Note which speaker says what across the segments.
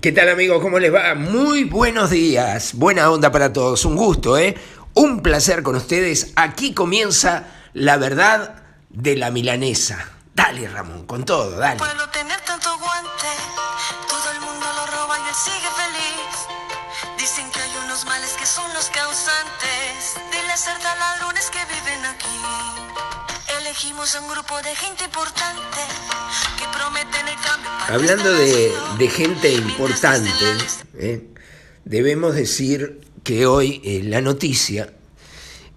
Speaker 1: ¿Qué tal amigos? ¿Cómo les va? Muy buenos días. Buena onda para todos. Un gusto, ¿eh? Un placer con ustedes. Aquí comienza la verdad de la milanesa. Dale, Ramón, con todo, dale. un grupo de gente importante que el Hablando de, gente importante, ¿eh? debemos decir que hoy eh, la noticia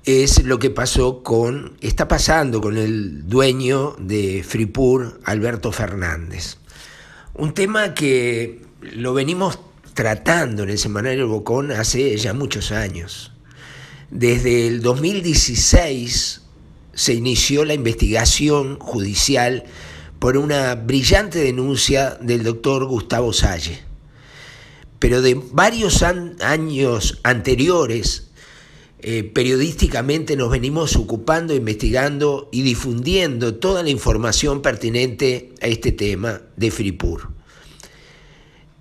Speaker 1: es lo que pasó con, está pasando con el dueño de Fripur, Alberto Fernández. Un tema que lo venimos tratando en el Semanario Bocón hace ya muchos años. Desde el 2016 se inició la investigación judicial por una brillante denuncia del doctor Gustavo Salle. Pero de varios años anteriores, eh, periodísticamente nos venimos ocupando, investigando y difundiendo toda la información pertinente a este tema de Fripur.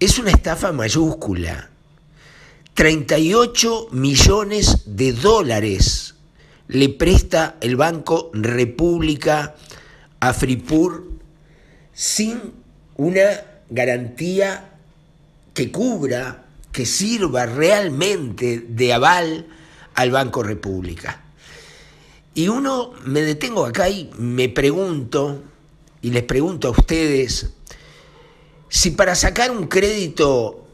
Speaker 1: Es una estafa mayúscula. 38 millones de dólares le presta el Banco República a Fripur sin una garantía que cubra, que sirva realmente de aval al Banco República. Y uno me detengo acá y me pregunto, y les pregunto a ustedes, si para sacar un crédito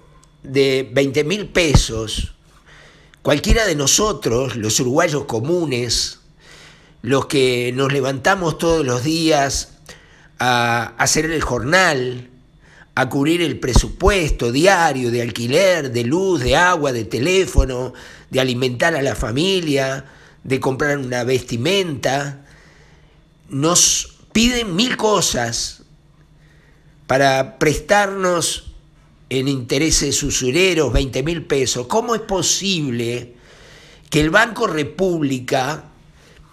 Speaker 1: de 20 mil pesos, Cualquiera de nosotros, los uruguayos comunes, los que nos levantamos todos los días a hacer el jornal, a cubrir el presupuesto diario de alquiler, de luz, de agua, de teléfono, de alimentar a la familia, de comprar una vestimenta. Nos piden mil cosas para prestarnos en intereses usureros, 20 mil pesos. ¿Cómo es posible que el Banco República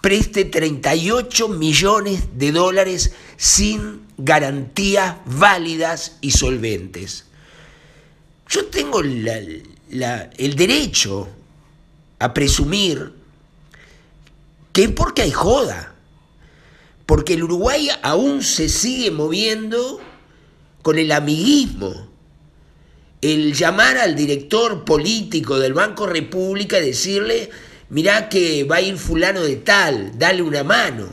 Speaker 1: preste 38 millones de dólares sin garantías válidas y solventes? Yo tengo el derecho a presumir que es porque hay joda, porque el Uruguay aún se sigue moviendo con el amiguismo el llamar al director político del Banco República y decirle, mirá que va a ir fulano de tal, dale una mano.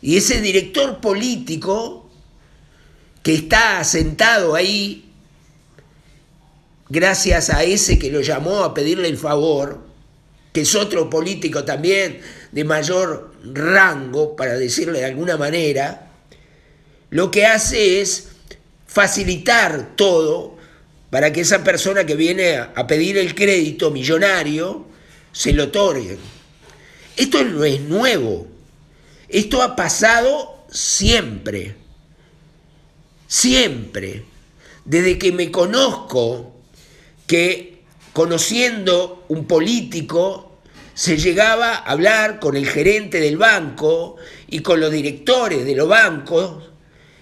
Speaker 1: Y ese director político que está sentado ahí, gracias a ese que lo llamó a pedirle el favor, que es otro político también de mayor rango, para decirle de alguna manera, lo que hace es facilitar todo para que esa persona que viene a pedir el crédito millonario se lo otorguen. Esto no es nuevo, esto ha pasado siempre, siempre, desde que me conozco que conociendo un político se llegaba a hablar con el gerente del banco y con los directores de los bancos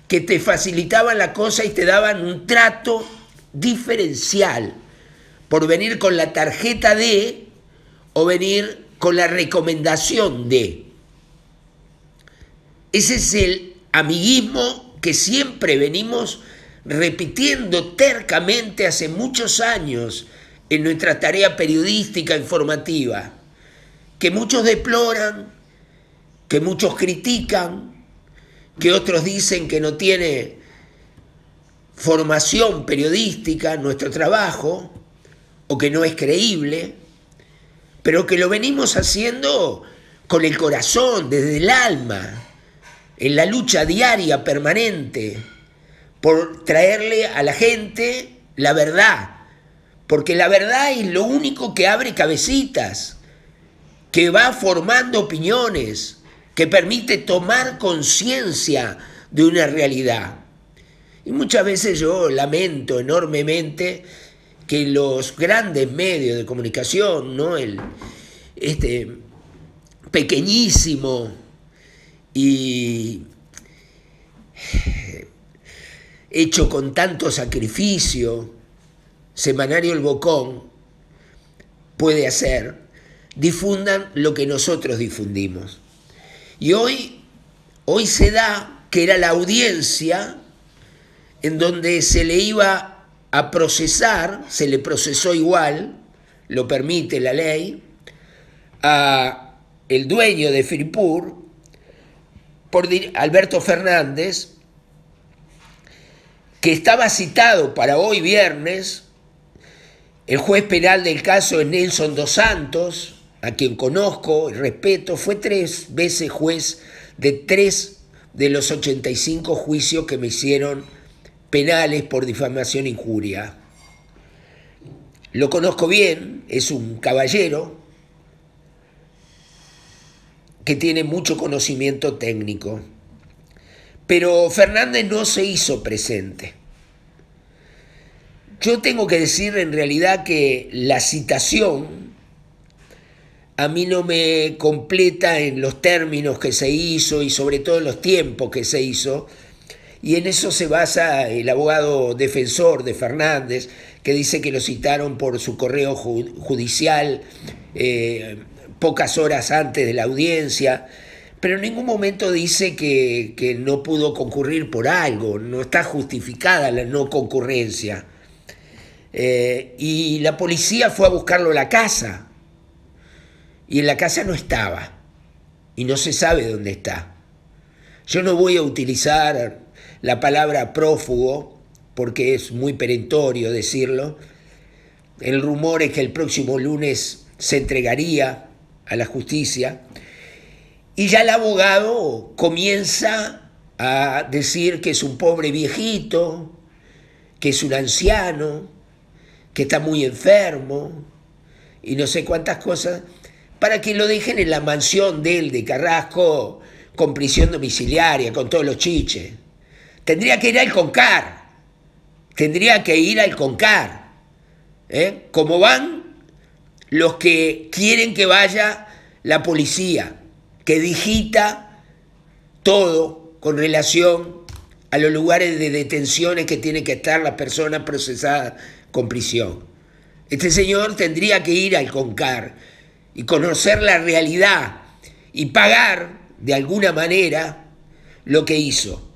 Speaker 1: que te facilitaban la cosa y te daban un trato diferencial por venir con la tarjeta de o venir con la recomendación de. Ese es el amiguismo que siempre venimos repitiendo tercamente hace muchos años en nuestra tarea periodística informativa, que muchos deploran, que muchos critican, que otros dicen que no tiene formación periodística, nuestro trabajo, o que no es creíble, pero que lo venimos haciendo con el corazón, desde el alma, en la lucha diaria permanente por traerle a la gente la verdad, porque la verdad es lo único que abre cabecitas, que va formando opiniones, que permite tomar conciencia de una realidad. Y muchas veces yo lamento enormemente que los grandes medios de comunicación, ¿no? El, este pequeñísimo y eh, hecho con tanto sacrificio, Semanario El Bocón puede hacer, difundan lo que nosotros difundimos. Y hoy, hoy se da que era la audiencia en donde se le iba a procesar, se le procesó igual, lo permite la ley, a el dueño de Filipur por Alberto Fernández, que estaba citado para hoy viernes, el juez penal del caso es Nelson Dos Santos, a quien conozco y respeto, fue tres veces juez de tres de los 85 juicios que me hicieron penales por difamación e injuria. Lo conozco bien, es un caballero que tiene mucho conocimiento técnico. Pero Fernández no se hizo presente. Yo tengo que decir en realidad que la citación a mí no me completa en los términos que se hizo y sobre todo en los tiempos que se hizo, y en eso se basa el abogado defensor de Fernández, que dice que lo citaron por su correo judicial eh, pocas horas antes de la audiencia, pero en ningún momento dice que, no pudo concurrir por algo, no está justificada la no concurrencia. Eh, y la policía fue a buscarlo a la casa. Y en la casa no estaba. Y no se sabe dónde está. Yo no voy a utilizar la palabra prófugo, porque es muy perentorio decirlo. El rumor es que el próximo lunes se entregaría a la justicia. Y ya el abogado comienza a decir que es un pobre viejito, que es un anciano, que está muy enfermo y no sé cuántas cosas, para que lo dejen en la mansión de él, de Carrasco, con prisión domiciliaria, con todos los chiches. Tendría que ir al CONCAR. Tendría que ir al CONCAR. ¿eh? Como van los que quieren que vaya la policía, que digita todo con relación a los lugares de detenciones que tienen que estar las personas procesadas con prisión. Este señor tendría que ir al CONCAR y conocer la realidad y pagar de alguna manera lo que hizo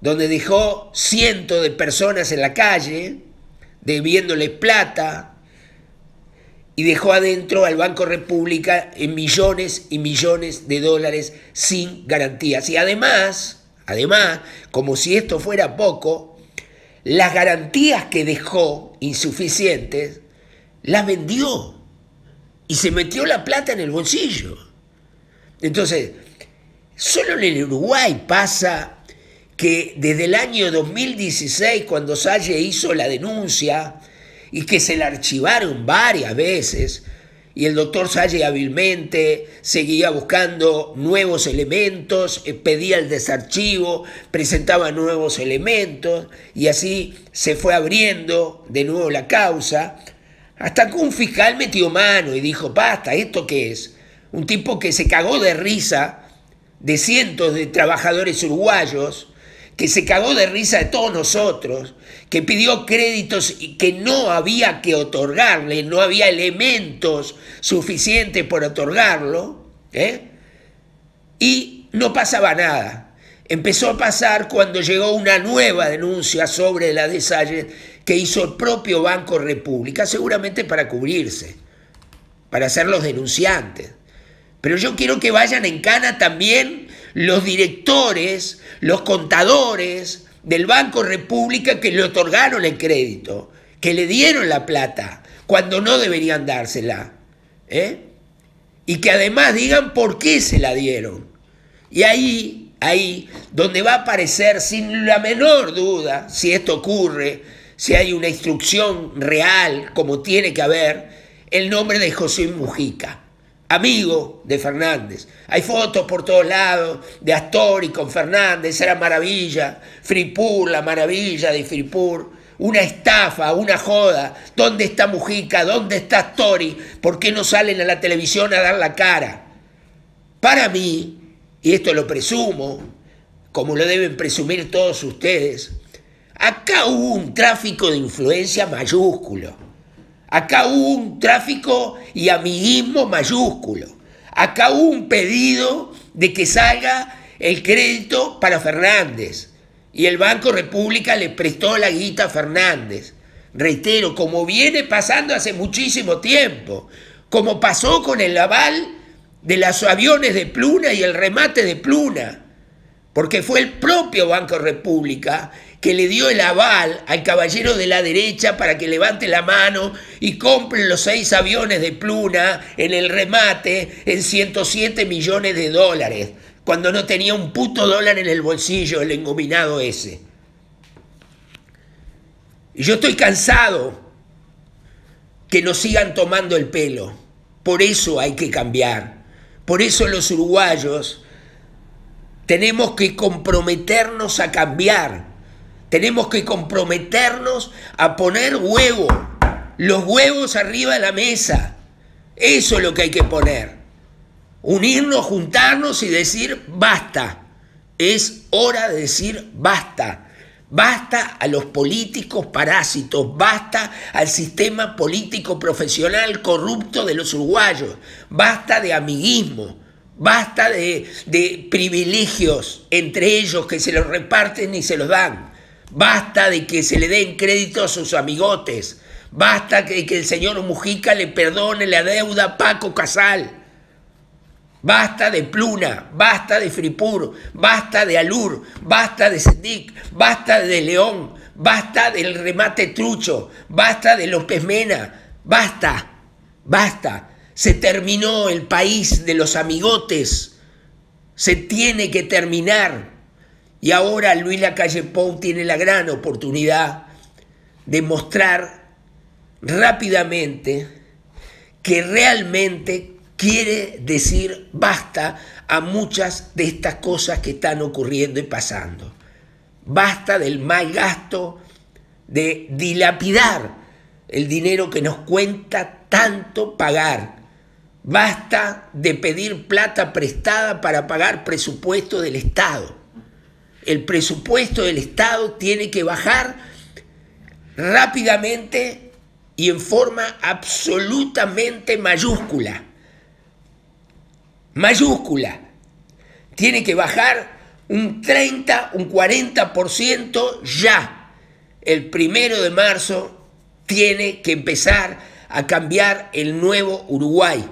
Speaker 1: donde dejó cientos de personas en la calle, debiéndole plata, y dejó adentro al Banco República en millones y millones de dólares sin garantías. Y además, además, como si esto fuera poco, las garantías que dejó insuficientes, las vendió y se metió la plata en el bolsillo. Entonces, solo en el Uruguay pasa que desde el año 2016, cuando Salle hizo la denuncia y que se la archivaron varias veces, y el doctor Salle hábilmente seguía buscando nuevos elementos, eh, pedía el desarchivo, presentaba nuevos elementos y así se fue abriendo de nuevo la causa, hasta que un fiscal metió mano y dijo, basta, ¿esto qué es? Un tipo que se cagó de risa de cientos de trabajadores uruguayos que se cagó de risa de todos nosotros, que pidió créditos y que no había que otorgarle, no había elementos suficientes por otorgarlo, ¿eh? y no pasaba nada. Empezó a pasar cuando llegó una nueva denuncia sobre la desayun que hizo el propio Banco República, seguramente para cubrirse, para ser los denunciantes. Pero yo quiero que vayan en cana también los directores, los contadores del Banco República que le otorgaron el crédito, que le dieron la plata, cuando no deberían dársela. ¿eh? Y que además digan por qué se la dieron. Y ahí, ahí, donde va a aparecer sin la menor duda, si esto ocurre, si hay una instrucción real, como tiene que haber, el nombre de José Mujica amigo de Fernández. Hay fotos por todos lados de Astori con Fernández, era maravilla, Fripur, la maravilla de Fripur. Una estafa, una joda. ¿Dónde está Mujica? ¿Dónde está Astori? ¿Por qué no salen a la televisión a dar la cara? Para mí, y esto lo presumo, como lo deben presumir todos ustedes, acá hubo un tráfico de influencia mayúsculo. Acá hubo un tráfico y amiguismo mayúsculo. Acá hubo un pedido de que salga el crédito para Fernández. Y el Banco República le prestó la guita a Fernández. Reitero, como viene pasando hace muchísimo tiempo, como pasó con el aval de los aviones de Pluna y el remate de Pluna, porque fue el propio Banco República que le dio el aval al caballero de la derecha para que levante la mano y compre los seis aviones de Pluna en el remate en 107 millones de dólares, cuando no tenía un puto dólar en el bolsillo el engominado ese. yo estoy cansado que nos sigan tomando el pelo. Por eso hay que cambiar. Por eso los uruguayos tenemos que comprometernos a cambiar tenemos que comprometernos a poner huevo, los huevos arriba de la mesa. Eso es lo que hay que poner. Unirnos, juntarnos y decir basta. Es hora de decir basta. Basta a los políticos parásitos, basta al sistema político profesional corrupto de los uruguayos, basta de amiguismo, basta de privilegios entre ellos que se los reparten y se los dan. Basta de que se le den crédito a sus amigotes. Basta de que el señor Mujica le perdone la deuda a Paco Casal. Basta de Pluna, basta de Fripur, basta de Alur, basta de Sendic, basta de León, basta del remate trucho, basta de López Mena, basta, basta. Se terminó el país de los amigotes. Se tiene que terminar. Y ahora Luis Lacalle Pou tiene la gran oportunidad de mostrar rápidamente que realmente quiere decir basta a muchas de estas cosas que están ocurriendo y pasando. Basta del mal gasto, de dilapidar el dinero que nos cuenta tanto pagar. Basta de pedir plata prestada para pagar presupuesto del Estado. El presupuesto del Estado tiene que bajar rápidamente y en forma absolutamente mayúscula. Mayúscula. Tiene que bajar un 30, un 40% ya. El primero de marzo tiene que empezar a cambiar el nuevo Uruguay.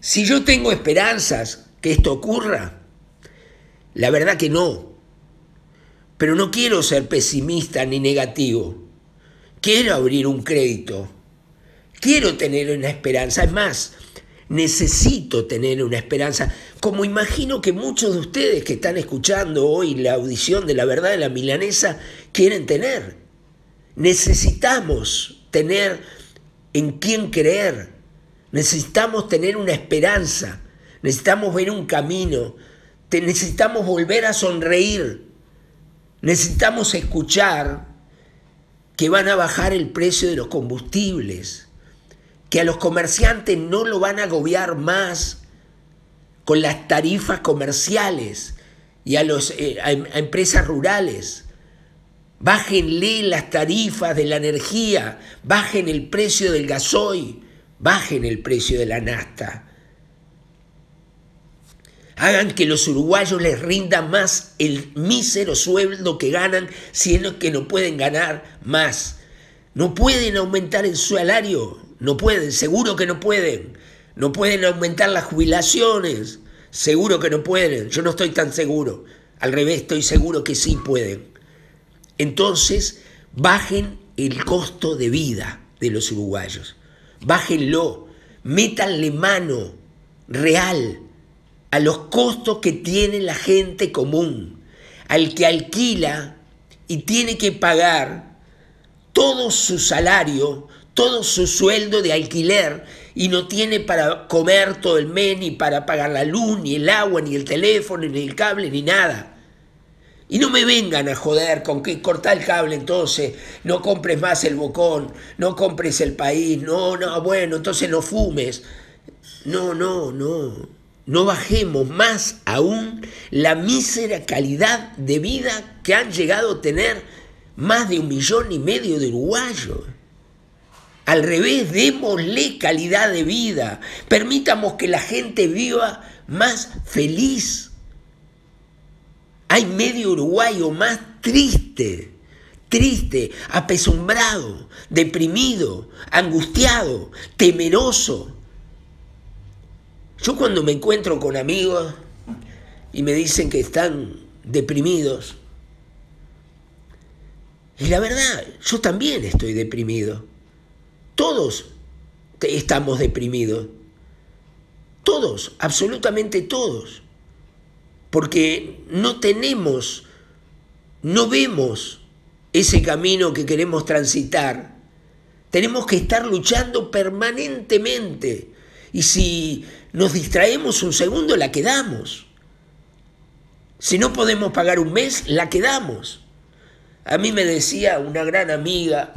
Speaker 1: Si yo tengo esperanzas que esto ocurra, la verdad que no. Pero no quiero ser pesimista ni negativo. Quiero abrir un crédito. Quiero tener una esperanza. Es más, necesito tener una esperanza. Como imagino que muchos de ustedes que están escuchando hoy la audición de la verdad de la milanesa quieren tener. Necesitamos tener en quién creer. Necesitamos tener una esperanza. Necesitamos ver un camino necesitamos volver a sonreír. Necesitamos escuchar que van a bajar el precio de los combustibles, que a los comerciantes no lo van a agobiar más con las tarifas comerciales y a, las eh, empresas rurales. Bájenle las tarifas de la energía, bajen el precio del gasoil, bajen el precio de la nafta hagan que los uruguayos les rinda más el mísero sueldo que ganan, siendo que no pueden ganar más. No pueden aumentar el salario, no pueden, seguro que no pueden. No pueden aumentar las jubilaciones, seguro que no pueden. Yo no estoy tan seguro, al revés, estoy seguro que sí pueden. Entonces, bajen el costo de vida de los uruguayos, bájenlo, métanle mano real a los costos que tiene la gente común, al que alquila y tiene que pagar todo su salario, todo su sueldo de alquiler y no tiene para comer todo el mes, ni para pagar la luz, ni el agua, ni el teléfono, ni el cable, ni nada. Y no me vengan a joder con que corta el cable entonces, no compres más el bocón, no compres el país, no, no, bueno, entonces no fumes. No, no, no no bajemos más aún la mísera calidad de vida que han llegado a tener más de un millón y medio de uruguayos. Al revés, démosle calidad de vida, permitamos que la gente viva más feliz. Hay medio uruguayo más triste, triste, apesumbrado, deprimido, angustiado, temeroso, yo cuando me encuentro con amigos y me dicen que están deprimidos, y la verdad, yo también estoy deprimido. Todos estamos deprimidos. Todos, absolutamente todos. Porque no tenemos, no vemos ese camino que queremos transitar. Tenemos que estar luchando permanentemente. Y si nos distraemos un segundo, la quedamos. Si no podemos pagar un mes, la quedamos. A mí me decía una gran amiga,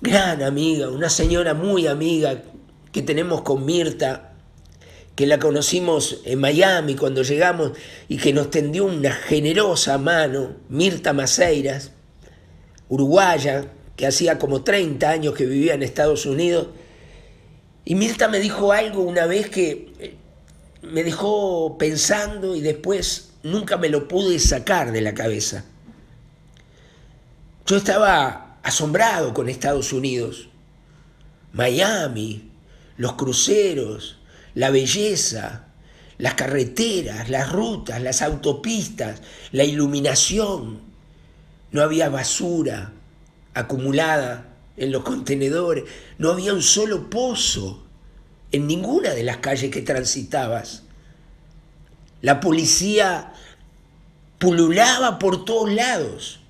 Speaker 1: gran amiga, una señora muy amiga que tenemos con Mirta, que la conocimos en Miami cuando llegamos y que nos tendió una generosa mano, Mirta Maceiras, uruguaya, que hacía como 30 años que vivía en Estados Unidos y Mirta me dijo algo una vez que eh, me dejó pensando y después nunca me lo pude sacar de la cabeza. Yo estaba asombrado con Estados Unidos, Miami, los cruceros, la belleza, las carreteras, las rutas, las autopistas, la iluminación. No había basura acumulada en los contenedores, no había un solo pozo en ninguna de las calles que transitabas. La policía pululaba por todos lados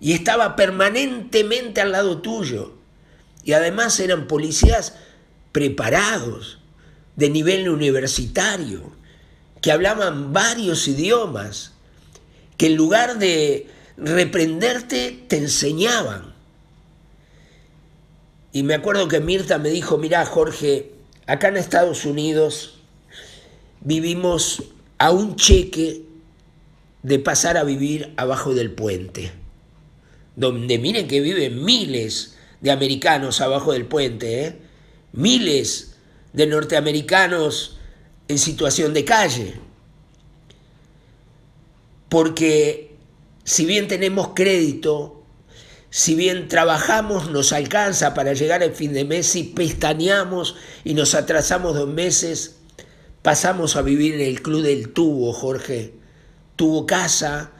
Speaker 1: y estaba permanentemente al lado tuyo. Y además eran policías preparados, de nivel universitario, que hablaban varios idiomas, que en lugar de reprenderte te enseñaban. Y me acuerdo que Mirta me dijo, mira Jorge, acá en Estados Unidos vivimos a un cheque de pasar a vivir abajo del puente, donde miren que viven miles de americanos abajo del puente, ¿eh? miles de norteamericanos en situación de calle, porque si bien tenemos crédito, si bien trabajamos, nos alcanza para llegar al fin de mes y pestañamos y nos atrasamos dos meses, pasamos a vivir en el club del tubo, Jorge. Tuvo casa,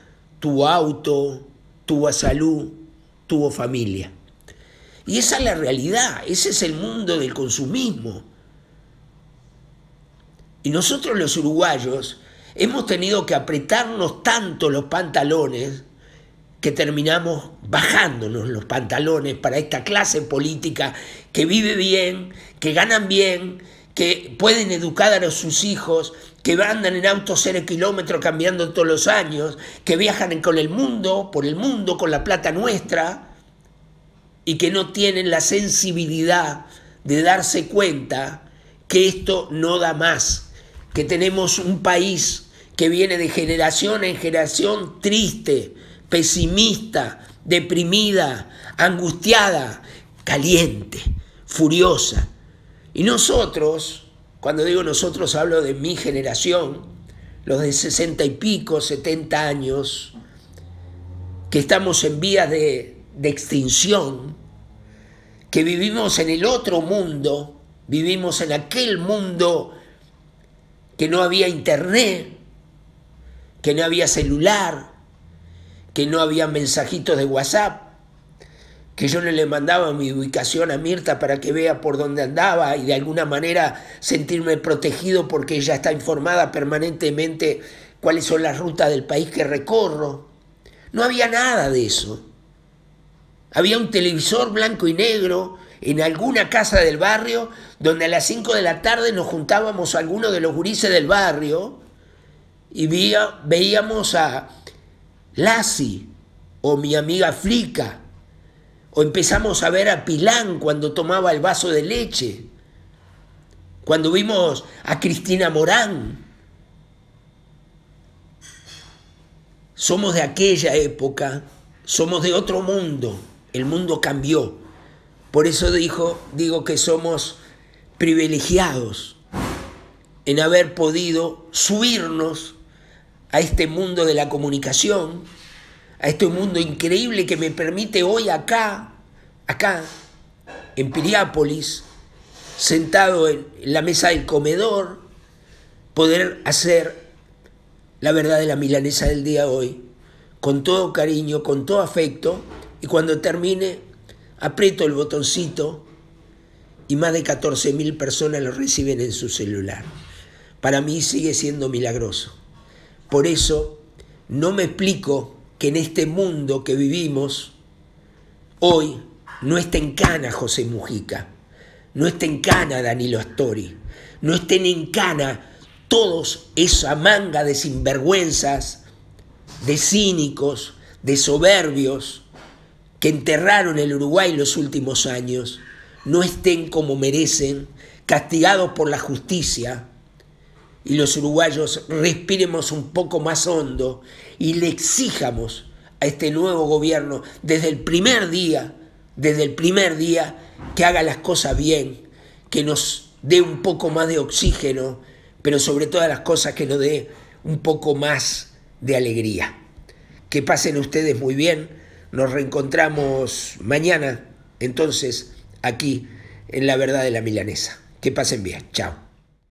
Speaker 1: tuvo auto, tuvo salud, tuvo familia. Y esa es la realidad, ese es el mundo del consumismo. Y nosotros los uruguayos hemos tenido que apretarnos tanto los pantalones que terminamos bajándonos los pantalones para esta clase política que vive bien, que ganan bien, que pueden educar a sus hijos, que andan en autos cero kilómetros cambiando todos los años, que viajan con el mundo, por el mundo, con la plata nuestra, y que no tienen la sensibilidad de darse cuenta que esto no da más, que tenemos un país que viene de generación en generación triste, pesimista, deprimida, angustiada, caliente, furiosa. Y nosotros, cuando digo nosotros hablo de mi generación, los de sesenta y pico, 70 años, que estamos en vías de, de extinción, que vivimos en el otro mundo, vivimos en aquel mundo que no había internet, que no había celular, que no había mensajitos de WhatsApp, que yo no le mandaba mi ubicación a Mirta para que vea por dónde andaba y de alguna manera sentirme protegido porque ella está informada permanentemente cuáles son las rutas del país que recorro. No había nada de eso. Había un televisor blanco y negro en alguna casa del barrio donde a las 5 de la tarde nos juntábamos algunos de los gurises del barrio y veíamos a Lassi o mi amiga Flica. O empezamos a ver a Pilán cuando tomaba el vaso de leche. Cuando vimos a Cristina Morán. Somos de aquella época, somos de otro mundo. El mundo cambió. Por eso dijo, digo que somos privilegiados en haber podido subirnos a este mundo de la comunicación, a este mundo increíble que me permite hoy acá, acá, en Piriápolis, sentado en la mesa del comedor, poder hacer la verdad de la milanesa del día hoy, con todo cariño, con todo afecto, y cuando termine, aprieto el botoncito y más de 14.000 personas lo reciben en su celular. Para mí sigue siendo milagroso. Por eso no me explico que en este mundo que vivimos hoy no esté en cana José Mujica, no esté en cana Danilo Astori, no estén en cana todos esa manga de sinvergüenzas, de cínicos, de soberbios que enterraron el Uruguay los últimos años, no estén como merecen, castigados por la justicia, y los uruguayos respiremos un poco más hondo y le exijamos a este nuevo gobierno desde el primer día, desde el primer día, que haga las cosas bien, que nos dé un poco más de oxígeno, pero sobre todas las cosas que nos dé un poco más de alegría. Que pasen ustedes muy bien, nos reencontramos mañana, entonces, aquí en La Verdad de la Milanesa. Que pasen bien, chao.